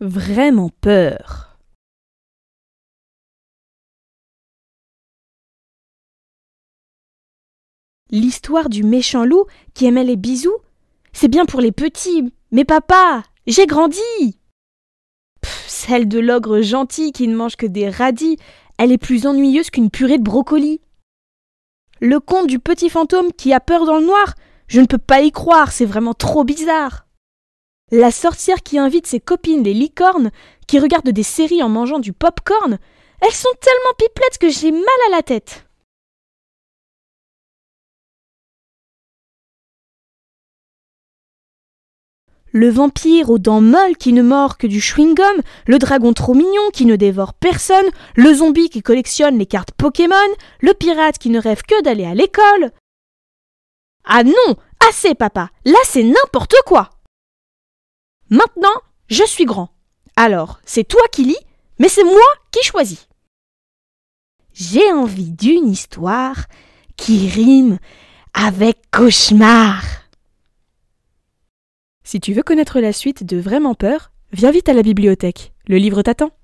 vraiment peur. L'histoire du méchant loup qui aimait les bisous, c'est bien pour les petits, mais papa, j'ai grandi. Pff, celle de l'ogre gentil qui ne mange que des radis, elle est plus ennuyeuse qu'une purée de brocoli. Le conte du petit fantôme qui a peur dans le noir, je ne peux pas y croire, c'est vraiment trop bizarre. La sorcière qui invite ses copines les licornes, qui regardent des séries en mangeant du pop-corn, elles sont tellement pipelettes que j'ai mal à la tête. Le vampire aux dents molles qui ne mord que du chewing-gum, le dragon trop mignon qui ne dévore personne, le zombie qui collectionne les cartes Pokémon, le pirate qui ne rêve que d'aller à l'école. Ah non, assez papa, là c'est n'importe quoi. Maintenant, je suis grand. Alors, c'est toi qui lis, mais c'est moi qui choisis. J'ai envie d'une histoire qui rime avec cauchemar. Si tu veux connaître la suite de Vraiment peur, viens vite à la bibliothèque. Le livre t'attend.